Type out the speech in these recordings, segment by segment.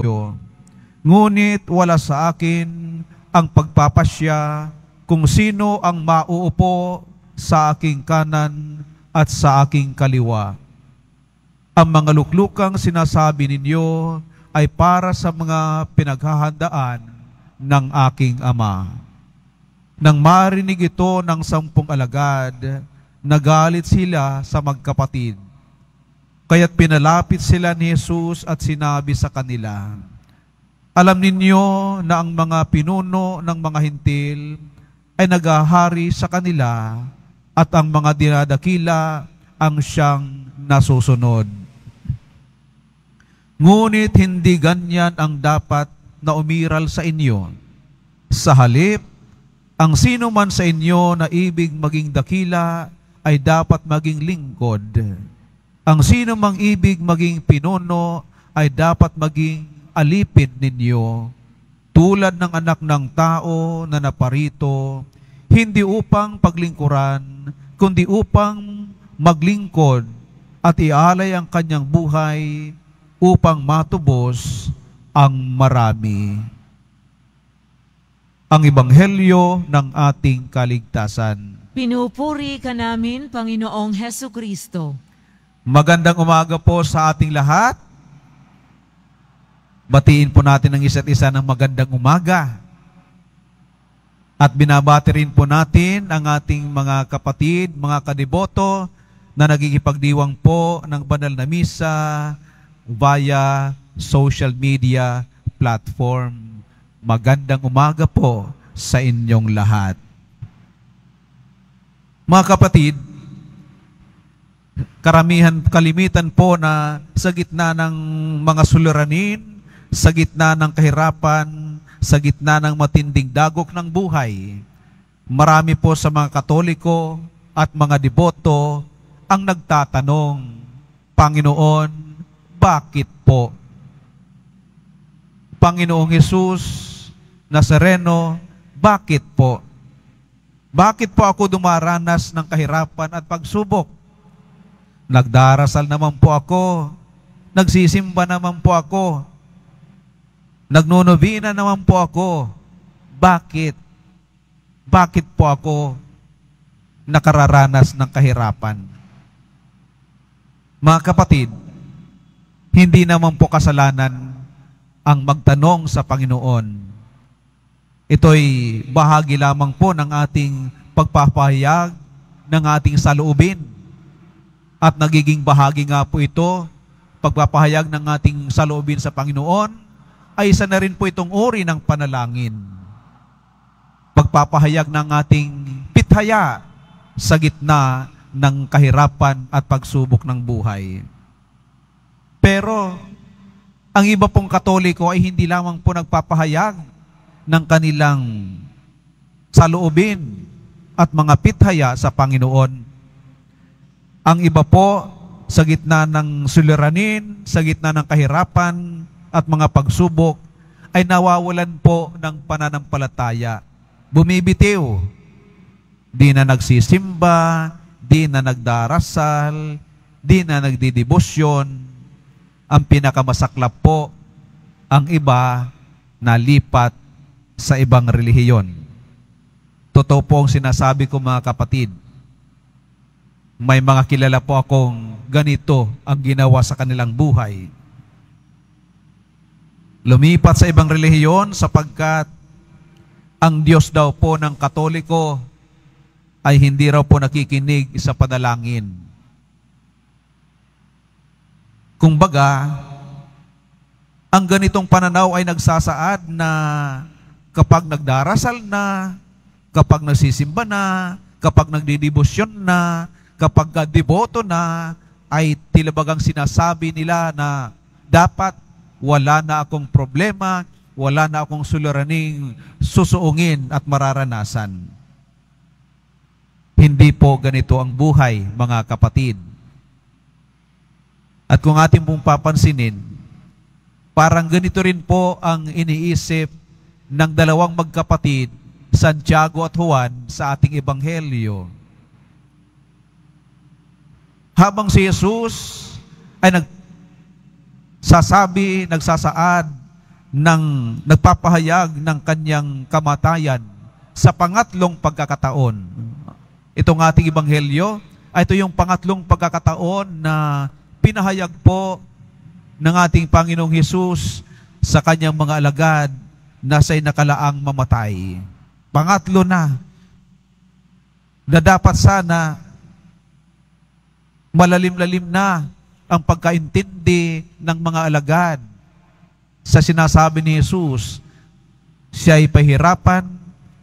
ito. Ngunit wala sa akin ang pagpapasya kung sino ang mauupo sa aking kanan at sa aking kaliwa. Ang mga luklukang sinasabi ninyo ay para sa mga pinaghahandaan ng aking ama. Nang marinig ito ng sampung alagad, nagalit sila sa magkapatid Kaya't pinalapit sila ni Jesus at sinabi sa kanila, Alam ninyo na ang mga pinuno ng mga hintil ay nagahari sa kanila at ang mga dinadakila ang siyang nasusunod. Ngunit hindi ganyan ang dapat na umiral sa inyo. Sa halip, ang sino man sa inyo na ibig maging dakila ay dapat maging lingkod ang sino mang ibig maging pinuno ay dapat maging alipin ninyo tulad ng anak ng tao na naparito, hindi upang paglingkuran, kundi upang maglingkod at ialay ang kanyang buhay upang matubos ang marami. Ang Ebanghelyo ng ating kaligtasan. Pinupuri ka namin, Panginoong Heso Kristo. Magandang umaga po sa ating lahat. Batiin po natin ang isa't isa ng magandang umaga. At binabati rin po natin ang ating mga kapatid, mga kadiboto na nagigipagdiwang po ng banal na misa via social media platform. Magandang umaga po sa inyong lahat. Mga kapatid, karamihan kalimitan po na sa gitna ng mga suliranin, sa gitna ng kahirapan, sa gitna ng matinding dagok ng buhay, marami po sa mga katoliko at mga deboto ang nagtatanong, Panginoon, bakit po? Panginoong Hesus, Nazareno, bakit po? Bakit po ako dumaranas ng kahirapan at pagsubok? Nagdarasal naman po ako. Nagsisimba naman po ako. Nagnonobina naman po ako. Bakit? Bakit po ako nakararanas ng kahirapan? Mga kapatid, hindi naman po kasalanan ang magtanong sa Panginoon. Ito'y bahagi lamang po ng ating pagpapahayag ng ating saloobin at nagiging bahagi nga po ito, pagpapahayag ng ating saloobin sa Panginoon, ay isa na rin po itong uri ng panalangin. Pagpapahayag ng ating pithaya sa gitna ng kahirapan at pagsubok ng buhay. Pero, ang iba pong katoliko ay hindi lamang po nagpapahayag ng kanilang saloobin at mga pithaya sa Panginoon ang iba po, sa gitna ng suliranin, sa gitna ng kahirapan at mga pagsubok, ay nawawalan po ng pananampalataya. Bumibitiw. Di na nagsisimba, di na nagdarasal, di na nagdidibosyon. Ang pinakamasaklap po, ang iba nalipat sa ibang relihiyon. Totoo po ang sinasabi ko mga kapatid. May mga kilala po akong ganito ang ginawa sa kanilang buhay. Lumipat sa ibang relihiyon sapagkat ang Diyos daw po ng Katoliko ay hindi raw po nakikinig sa panalangin. Kung baga, ang ganitong pananaw ay nagsasaad na kapag nagdarasal na, kapag nagsisimba na, kapag nagdidibosyon na, Kapag deboto na, ay tilabagang sinasabi nila na dapat wala na akong problema, wala na akong suliraning susuungin at mararanasan. Hindi po ganito ang buhay, mga kapatid. At kung ating pong papansinin, parang ganito rin po ang iniisip ng dalawang magkapatid, Santiago at Juan, sa ating ebanghelyo habang si Jesus ay nagsasabi, nagsasaad ng nagpapahayag ng kanyang kamatayan sa pangatlong pagkakataon. Itong ating ebanghelyo, ah, ito yung pangatlong pagkakataon na pinahayag po ng ating Panginoong Hesus sa kanyang mga alagad na sa'y nakalaang mamatay. Pangatlo na na dapat sana Malalim-lalim na ang pagkaintindi ng mga alagad. Sa sinasabi ni Jesus, siya ay pahirapan,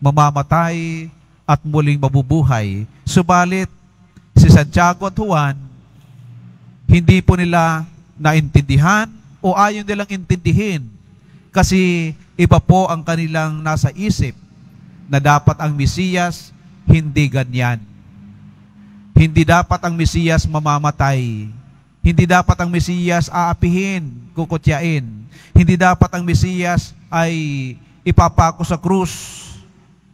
mamamatay, at muling mabubuhay. Subalit, si Santiago at Juan, hindi po nila naintindihan o ayaw nilang intindihin kasi iba po ang kanilang nasa isip na dapat ang Mesiyas hindi ganyan. Hindi dapat ang Mesiyas mamamatay. Hindi dapat ang Mesiyas aapihin, kukutyain. Hindi dapat ang Mesiyas ay ipapako sa krus.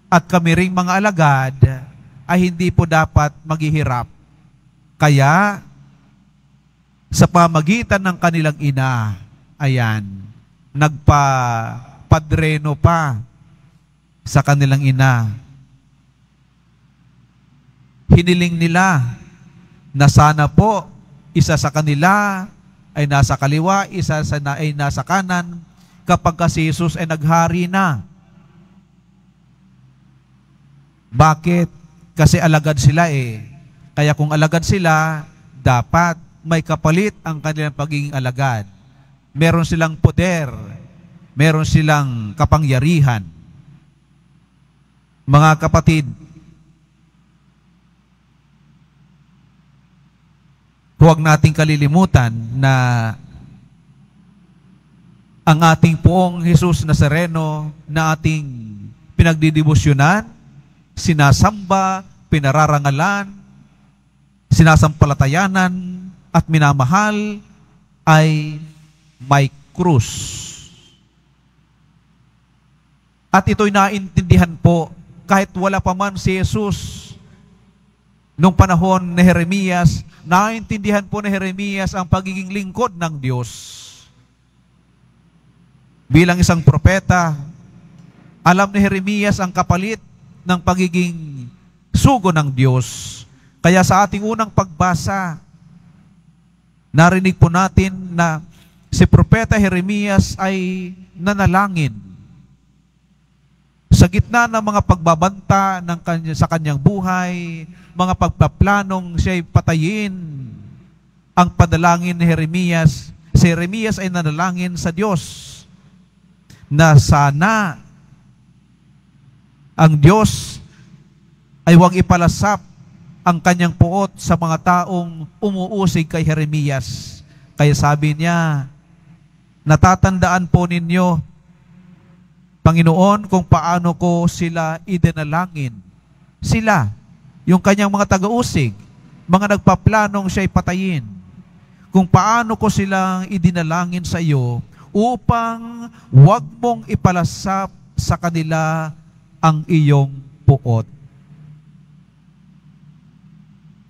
At kami ring mga alagad ay hindi po dapat maghihirap. Kaya, sa pamagitan ng kanilang ina, ayan, nagpa-padreno pa sa kanilang ina hiniling nila na sana po isa sa kanila ay nasa kaliwa, isa sa na, ay nasa kanan, kapag si Jesus ay naghari na. Bakit? Kasi alagad sila eh. Kaya kung alagad sila, dapat may kapalit ang kanilang pagiging alagad. Meron silang poder. Meron silang kapangyarihan. Mga kapatid, Huwag nating kalilimutan na ang ating poong Jesus Nazareno na ating pinagdidibusyonan, sinasamba, pinararangalan, sinasampalatayanan, at minamahal ay may krus. At ito'y naintindihan po kahit wala pa man si Jesus Nung panahon ni Jeremias, naintindihan po ni Jeremias ang pagiging lingkod ng Diyos. Bilang isang propeta, alam ni Jeremias ang kapalit ng pagiging sugo ng Diyos. Kaya sa ating unang pagbasa, narinig po natin na si Propeta Jeremias ay nanalangin sa gitna ng mga pagbabanta ng kanya, sa kanyang buhay, mga pagpaplanong siya'y patayin, ang panalangin ni Jeremias, si Jeremias ay nanalangin sa Diyos na sana ang Diyos ay huwag ipalasap ang kanyang puot sa mga taong umuusig kay Jeremias. Kaya sabi niya, natatandaan po ninyo Panginoon, kung paano ko sila idenalangin. Sila, yung kanyang mga taga-usig, mga nagpaplanong siya ipatayin. Kung paano ko silang idinalangin sa iyo upang wag mong ipalasap sa kanila ang iyong puot.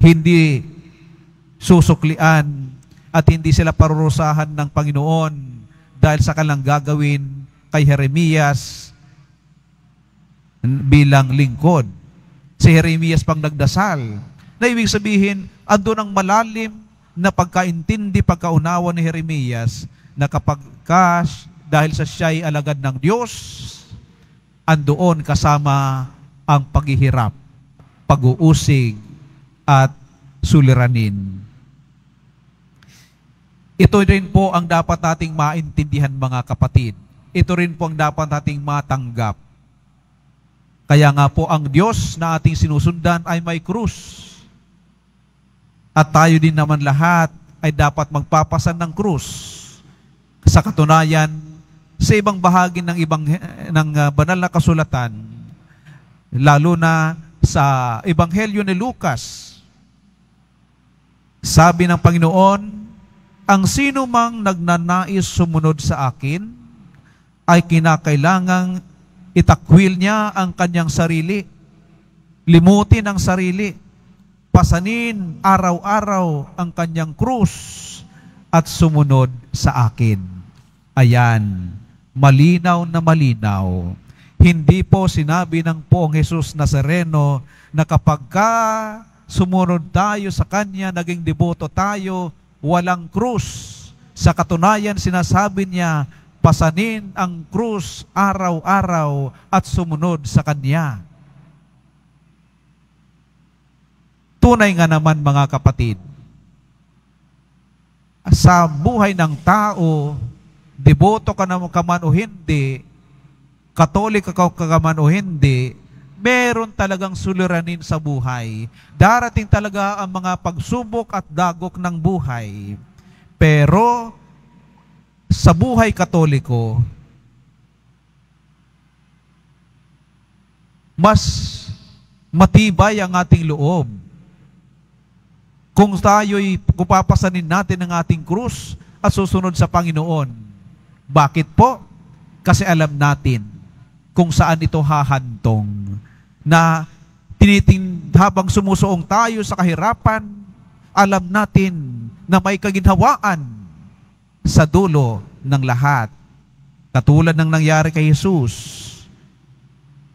Hindi susuklian at hindi sila parurusahan ng Panginoon dahil sa kanilang gagawin kay Jeremias bilang lingkod. Si Jeremias pang nagdasal. Na ibig sabihin, andun ang malalim na pagkaintindi, pagkaunawa ni Jeremias na kapag ka, dahil sa siya ay alagad ng Diyos, andoon kasama ang paghihirap, pag-uusig, at suliranin. Ito rin po ang dapat nating maintindihan mga kapatid ito rin po ang dapat nating matanggap. Kaya nga po ang Diyos na ating sinusundan ay may krus. At tayo din naman lahat ay dapat magpapasan ng krus. Sa katunayan, sa ibang bahagi ng ibang ng ah, banal na kasulatan, lalo na sa Ebanghelyo ni Lucas, sabi ng Panginoon, ang sino mang nagnanais sumunod sa akin, ay kinakailangang itakwil niya ang kanyang sarili, limutin ang sarili, pasanin araw-araw ang kanyang krus at sumunod sa akin. Ayan, malinaw na malinaw. Hindi po sinabi ng poong Jesus Nazareno na kapag ka sumunod tayo sa Kanya, naging deboto tayo, walang krus. Sa katunayan, sinasabi niya, pasanin ang krus araw-araw at sumunod sa Kanya. Tunay nga naman mga kapatid, sa buhay ng tao, deboto ka na ka man o hindi, katolik ka ka man o hindi, meron talagang suliranin sa buhay. Darating talaga ang mga pagsubok at dagok ng buhay. Pero sa buhay katoliko, mas matibay ang ating loob. Kung tayo'y kupapasanin natin ang ating krus at susunod sa Panginoon. Bakit po? Kasi alam natin kung saan ito hahantong na tiniting habang sumusuong tayo sa kahirapan, alam natin na may kaginhawaan sa dulo ng lahat. Katulad ng nangyari kay Jesus,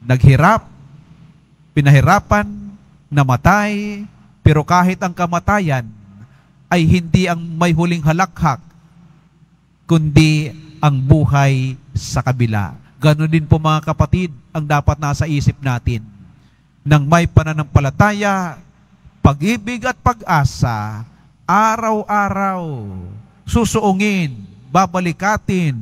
naghirap, pinahirapan, namatay, pero kahit ang kamatayan ay hindi ang may huling halakhak, kundi ang buhay sa kabila. Ganon din po mga kapatid ang dapat nasa isip natin. Nang may pananampalataya, pag-ibig at pag-asa, araw-araw, susuungin, babalikatin,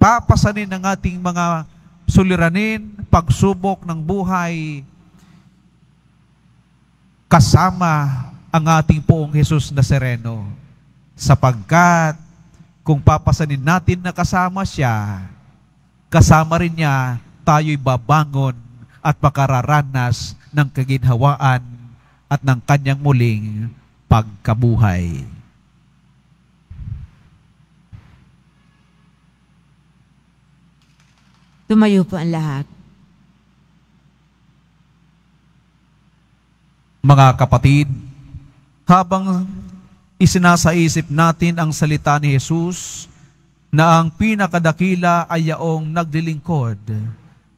papasanin ang ating mga suliranin, pagsubok ng buhay, kasama ang ating poong Jesus na sereno. Sapagkat kung papasanin natin na kasama siya, kasama rin niya, tayo'y babangon at makararanas ng kaginhawaan at ng kanyang muling pagkabuhay. Tumayo po ang lahat. Mga kapatid, habang isinasaisip natin ang salita ni Jesus na ang pinakadakila ay yaong naglilingkod,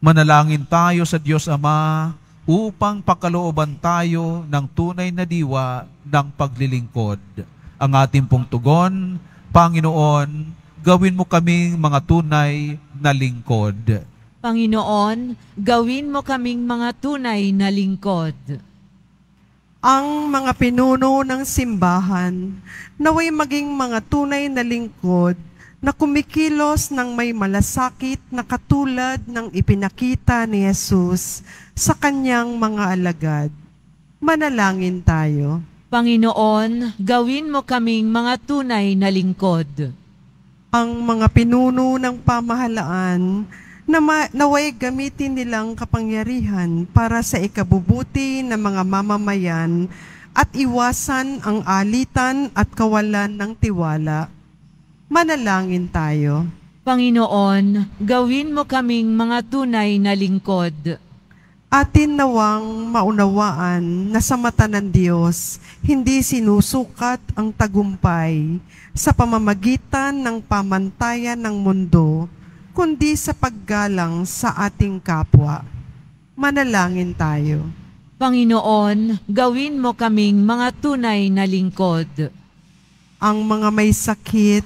manalangin tayo sa Diyos Ama upang pakalooban tayo ng tunay na diwa ng paglilingkod. Ang ating pong tugon, Panginoon, gawin mo kaming mga tunay na lingkod. Panginoon, gawin mo kaming mga tunay na lingkod. Ang mga pinuno ng simbahan, naway maging mga tunay na lingkod na kumikilos ng may malasakit na katulad ng ipinakita ni Yesus sa kanyang mga alagad. Manalangin tayo. Panginoon, gawin mo kaming mga tunay na lingkod ang mga pinuno ng pamahalaan na naway gamitin nilang kapangyarihan para sa ikabubuti ng mga mamamayan at iwasan ang alitan at kawalan ng tiwala. Manalangin tayo. Panginoon, gawin mo kaming mga tunay na lingkod. Atin nawang maunawaan na sa mata ng Diyos, hindi sinusukat ang tagumpay, sa pamamagitan ng pamantayan ng mundo, kundi sa paggalang sa ating kapwa. Manalangin tayo. Panginoon, gawin mo kaming mga tunay na lingkod. Ang mga may sakit,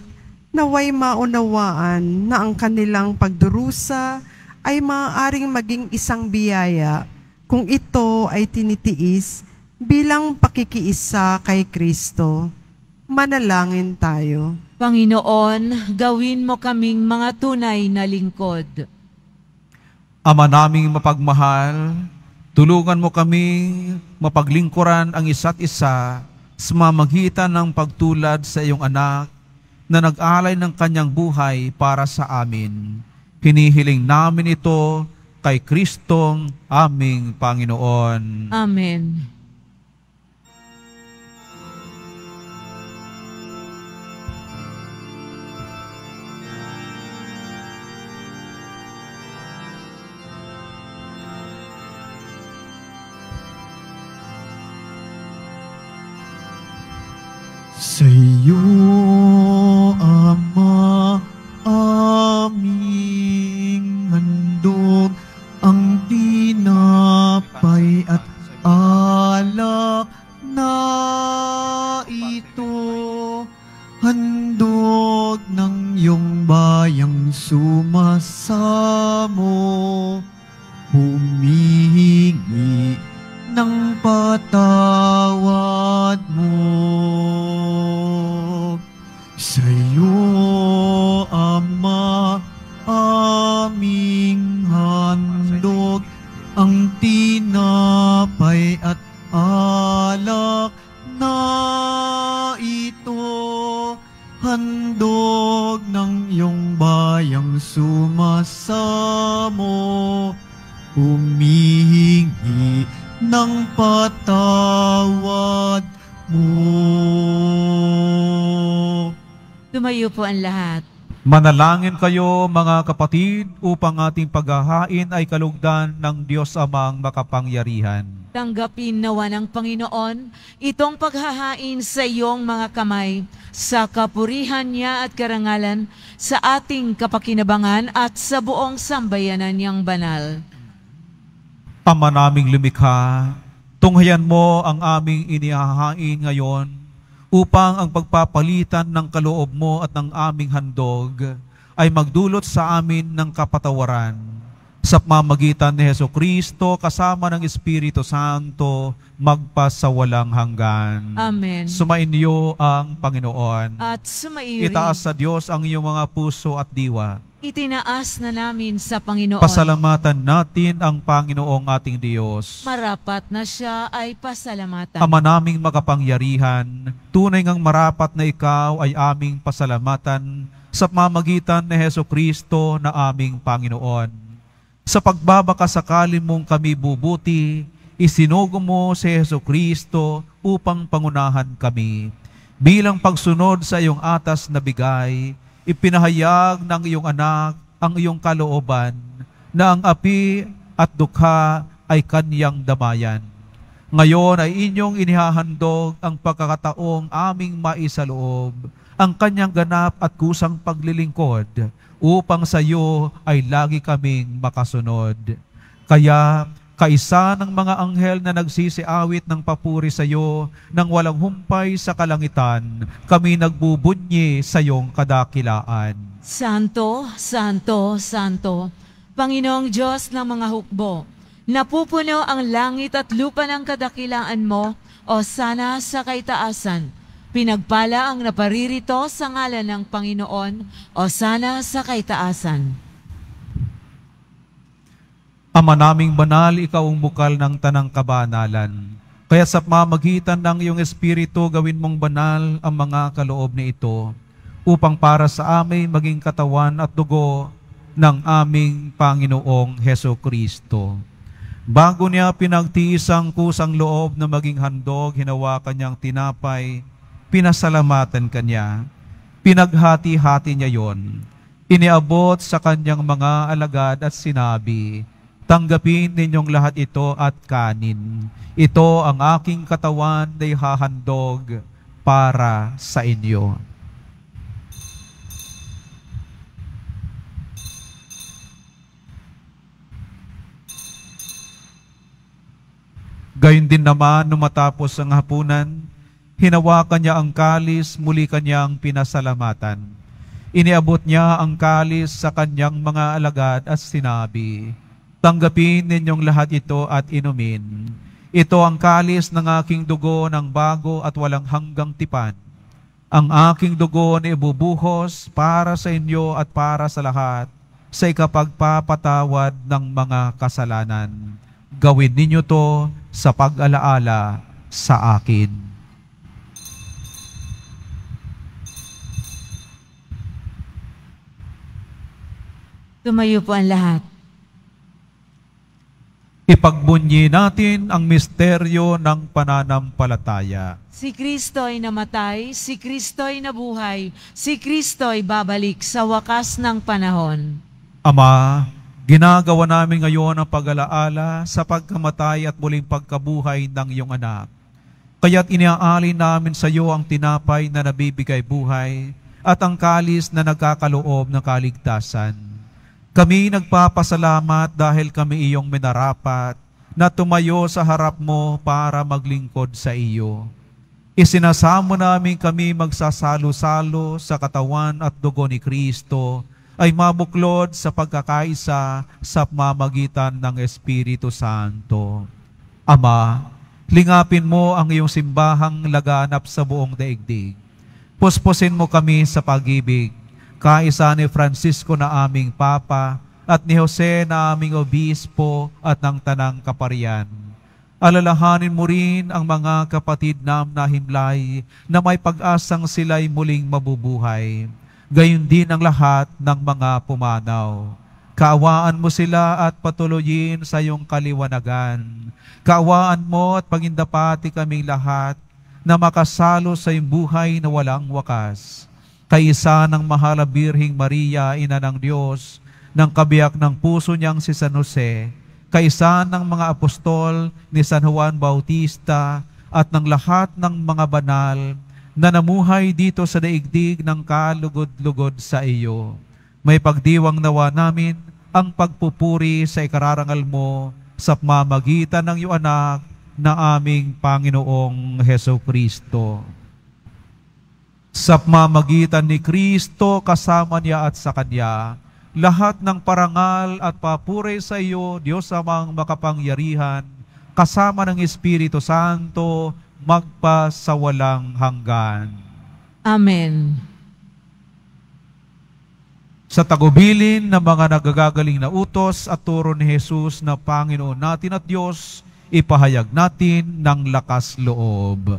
naway maunawaan na ang kanilang pagdurusa ay maaaring maging isang biyaya kung ito ay tinitiis bilang pakikiisa kay Kristo Manalangin tayo. Panginoon, gawin mo kaming mga tunay na lingkod. Ama naming mapagmahal, tulungan mo kaming mapaglingkuran ang isa't isa sa mamagitan ng pagtulad sa iyong anak na nag-alay ng kanyang buhay para sa amin. Hinihiling namin ito kay Kristong aming Panginoon. Amen. Sa iyo, Ama, aming handog, ang tinapay at alak na ito, handog ng iyong bayang sumasamo, humihingi ng patay. Manalangin kayo mga kapatid upang ating paghahain ay kalugdan ng Diyos Amang makapangyarihan. Tanggapin nawa ng Panginoon itong paghahain sa iyong mga kamay sa kapurihan niya at karangalan sa ating kapakinabangan at sa buong sambayanan niyang banal. Ama naming lumikha, tunghayan mo ang aming inihahain ngayon upang ang pagpapalitan ng kaloob mo at ng aming handog ay magdulot sa amin ng kapatawaran sa pamamagitan ni Heso Kristo kasama ng Espiritu Santo magpasawalang hanggan. Amen. Sumainyo ang Panginoon. At sumaiyo Itaas sa Diyos ang iyong mga puso at diwa. Itinaas na namin sa Panginoon. Pasalamatan natin ang Panginoong ating Diyos. Marapat na siya ay pasalamatan. Ama naming makapangyarihan, tunay ngang marapat na ikaw ay aming pasalamatan sa pamamagitan ni Heso Kristo na aming Panginoon sa pagbabaka sakali mong kami bubuti, isinugo mo si Yeso Kristo upang pangunahan kami. Bilang pagsunod sa iyong atas na bigay, ipinahayag ng iyong anak ang iyong kalooban na ang api at dukha ay kanyang damayan. Ngayon ay inyong inihahandog ang pagkakataong aming maisaloob ang kanyang ganap at kusang paglilingkod upang sa iyo ay lagi kaming makasunod. Kaya kaisa ng mga anghel na nagsisiawit ng papuri sa iyo nang walang humpay sa kalangitan, kami nagbubunyi sa iyong kadakilaan. Santo, Santo, Santo, Panginoong Diyos ng mga hukbo, napupuno ang langit at lupa ng kadakilaan mo, o sana sa kaitaasan. Pinagpala ang naparirito sa ngalan ng Panginoon o sana sa kaitaasan. Ama naming banal, ikaw ang bukal ng tanang kabanalan. Kaya sa pamagitan ng iyong Espiritu, gawin mong banal ang mga kaloob na ito upang para sa amin maging katawan at dugo ng aming Panginoong Heso Kristo. Bago niya pinagtiis ang kusang loob na maging handog, hinawakan niyang tinapay, pinasalamatan kanya, pinaghati-hati niya yon, iniabot sa kanyang mga alagad at sinabi, Tanggapin ninyong lahat ito at kanin. Ito ang aking katawan na ihahandog para sa inyo. Gayun din naman, numatapos ang hapunan, Hinawakan niya ang kalis, muli kanyang pinasalamatan. Iniabot niya ang kalis sa kanyang mga alagad at sinabi, Tanggapin ninyong lahat ito at inumin. Ito ang kalis ng aking dugo ng bago at walang hanggang tipan. Ang aking dugo na ibubuhos para sa inyo at para sa lahat sa ikapagpapatawad ng mga kasalanan. Gawin ninyo to sa pag-alaala sa akin. Tumayo po ang lahat. Ipagbunyi natin ang misteryo ng pananampalataya. Si Kristo ay namatay, si Kristo ay nabuhay, si Kristo ay babalik sa wakas ng panahon. Ama, ginagawa namin ngayon ang pag-alaala sa pagkamatay at muling pagkabuhay ng iyong anak. Kaya't iniaalin namin sa iyo ang tinapay na nabibigay buhay at ang kalis na nagkakaloob ng kaligtasan kami nagpapasalamat dahil kami iyong minarapat na tumayo sa harap mo para maglingkod sa iyo. Isinasamo namin kami magsasalo-salo sa katawan at dugo ni Kristo ay mabuklod sa pagkakaisa sa pamamagitan ng Espiritu Santo. Ama, lingapin mo ang iyong simbahang laganap sa buong daigdig. Puspusin mo kami sa pagibig. Kaisa ni Francisco na aming Papa at ni Jose na aming Obispo at ng Tanang Kaparian. Alalahanin mo rin ang mga kapatid nam na himlay na may pag-asang sila'y muling mabubuhay. Gayun din ang lahat ng mga pumanaw. Kaawaan mo sila at patuloyin sa iyong kaliwanagan. Kaawaan mo at pagindapati kaming lahat na makasalo sa iyong buhay na walang wakas kaisa ng Mahal Birhing Maria, Ina ng Diyos, ng kabiyak ng puso niyang si San Jose, kaisa ng mga apostol ni San Juan Bautista at ng lahat ng mga banal na namuhay dito sa daigdig ng kalugod-lugod sa iyo. May pagdiwang nawa namin ang pagpupuri sa ikararangal mo sa pamamagitan ng iyong anak na aming Panginoong Heso Kristo. Sa pamamagitan ni Kristo kasama niya at sa Kanya, lahat ng parangal at papure sa iyo, Diyos amang makapangyarihan, kasama ng Espiritu Santo, magpa sa walang hanggan. Amen. Sa tagubilin ng mga nagagagaling na utos at turo ni Jesus na Panginoon natin at Diyos, ipahayag natin ng lakas loob.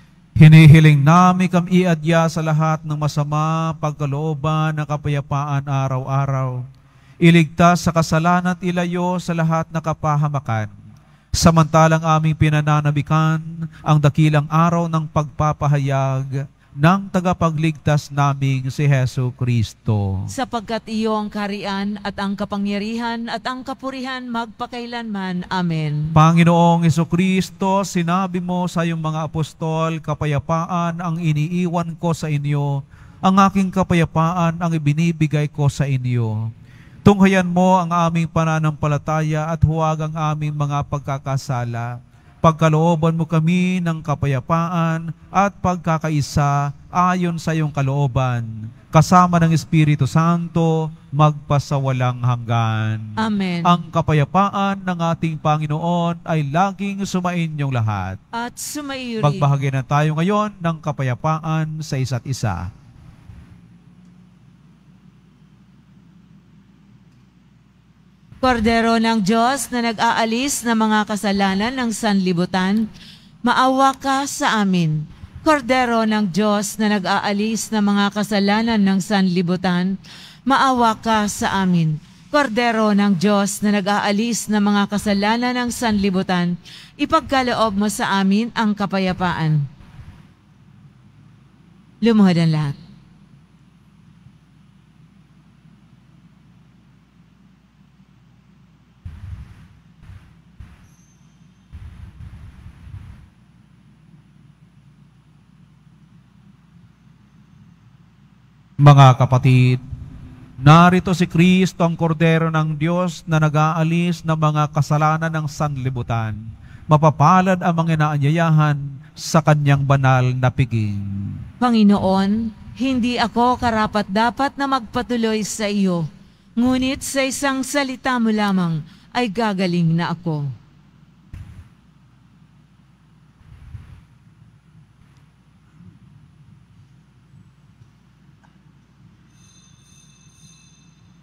Hinihiling namin kami iadya sa lahat ng masama, pagkalooban ng kapayapaan araw-araw. Iligtas sa kasalanan at ilayo sa lahat ng kapahamakan. Samantalang aming pinananabikan ang dakilang araw ng pagpapahayag ng tagapagligtas naming si Heso Kristo. Sapagkat iyo ang karian at ang kapangyarihan at ang kapurihan magpakailanman. Amen. Panginoong Heso Kristo, sinabi mo sa iyong mga apostol, kapayapaan ang iniiwan ko sa inyo, ang aking kapayapaan ang ibinibigay ko sa inyo. Tunghayan mo ang aming pananampalataya at huwag ang aming mga pagkakasala Pagkalooban mo kami ng kapayapaan at pagkakaisa ayon sa iyong kalooban, kasama ng Espiritu Santo, magpasawalang hanggan. Amen. Ang kapayapaan ng ating Panginoon ay laging sumainyong lahat. At sumaiyo rin. Magbahagi na tayo ngayon ng kapayapaan sa isa't isa. Kordero ng Diyos na nag-aalis ng mga kasalanan ng sanlibutan, maawa ka sa amin. Kordero ng Diyos na nag-aalis ng mga kasalanan ng sanlibutan, maawa ka sa amin. Kordero ng Diyos na nag-aalis ng mga kasalanan ng sanlibutan, ipagkaloob mo sa amin ang kapayapaan. Lumuhod ang lahat. Mga kapatid, narito si Kristo ang kordero ng Diyos na nag-aalis ng mga kasalanan ng sanlibutan. Mapapalad ang mga inaanyayahan sa kanyang banal na piging. Panginoon, hindi ako karapat dapat na magpatuloy sa iyo, ngunit sa isang salita mo lamang ay gagaling na ako.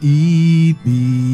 E B.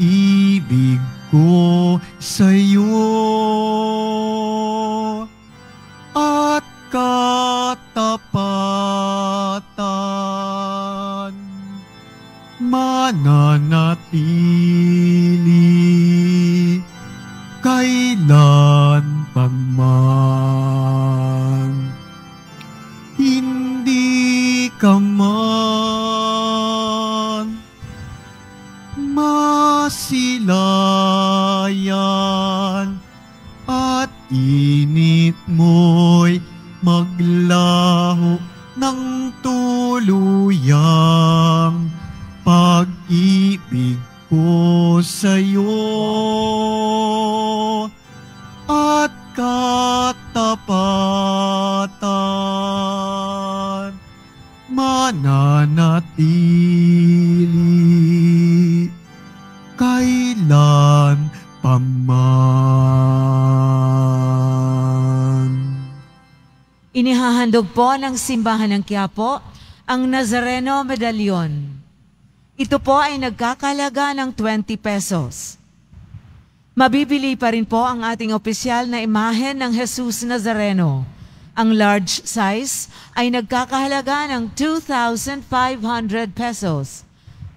ibig ko sa'yo. Pangman. Inihahandog po ng Simbahan ng Quiapo ang Nazareno Medallion. Ito po ay nagkakalaga ng 20 pesos. Mabibili pa rin po ang ating opisyal na imahen ng Jesus Nazareno. Ang large size ay nagkakahalaga ng 2,500 pesos.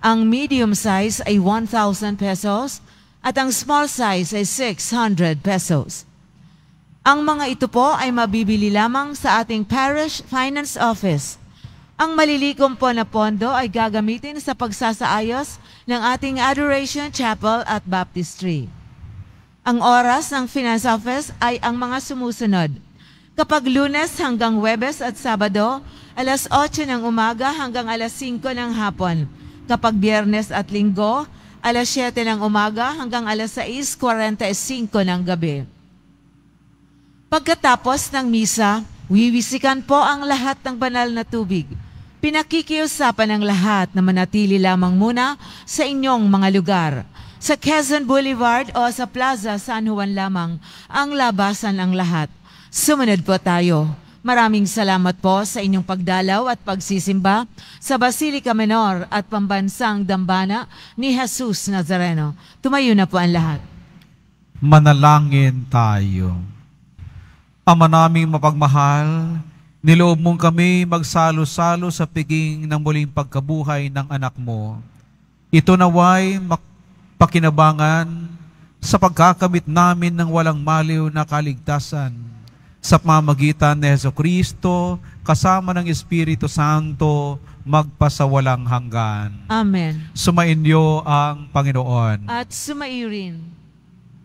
Ang medium size ay 1,000 pesos at ang small size ay 600 pesos. Ang mga ito po ay mabibili lamang sa ating Parish Finance Office. Ang malilikom po na pondo ay gagamitin sa pagsasaayos ng ating Adoration Chapel at Baptistry. Ang oras ng Finance Office ay ang mga sumusunod. Kapag lunes hanggang Webes at Sabado, alas 8 ng umaga hanggang alas 5 ng hapon. Kapag biyernes at linggo, alas 7 ng umaga hanggang alas 6.45 e ng gabi. Pagkatapos ng misa, wiwisikan po ang lahat ng banal na tubig. Pinakikiusapan ang lahat na manatili lamang muna sa inyong mga lugar. Sa Quezon Boulevard o sa Plaza San Juan lamang ang labasan ang lahat. Sumunod po tayo. Maraming salamat po sa inyong pagdalaw at pagsisimba sa Basilica Menor at Pambansang Dambana ni Jesus Nazareno. Tumayo na po ang lahat. Manalangin tayo. Ama naming mapagmahal, niloob mong kami magsalo-salo sa piging ng muling pagkabuhay ng anak mo. Ito naway pakinabangan sa pagkakamit namin ng walang maliw na kaligtasan sa pamagitan ni Heso Kristo, kasama ng Espiritu Santo, magpasawalang hanggan. Amen. Sumainyo ang Panginoon. At sumairin.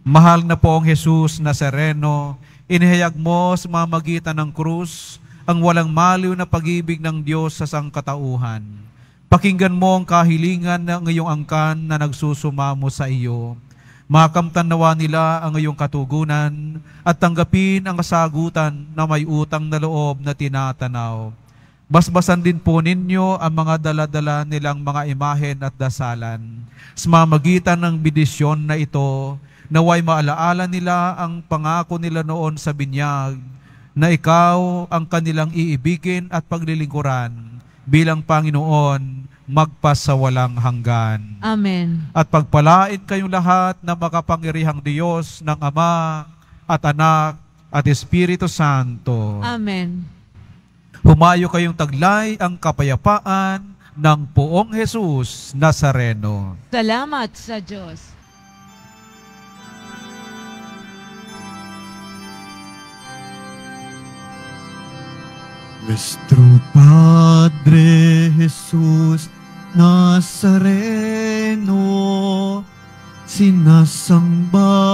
Mahal na poong Jesus na sereno, inihayag mo sa mamagitan ng krus ang walang maliw na pag-ibig ng Diyos sa sangkatauhan. Pakinggan mo ang kahilingan ng iyong angkan na nagsusumamo sa iyo Makamtan nawa nila ang iyong katugunan at tanggapin ang kasagutan na may utang na loob na tinatanaw. Basbasan din po ninyo ang mga daladala nilang mga imahen at dasalan. Sa mamagitan ng bidisyon na ito, naway maalaala nila ang pangako nila noon sa binyag na ikaw ang kanilang iibigin at paglilingkuran bilang Panginoon magpasawalang hanggan. Amen. At pagpalain kayong lahat na makapangyarihang Diyos ng Ama at Anak at Espiritu Santo. Amen. Humayo kayong taglay ang kapayapaan ng poong Jesus Nazareno. Salamat sa Diyos. Nuestro Padre Jesus Nazareno, sinasamba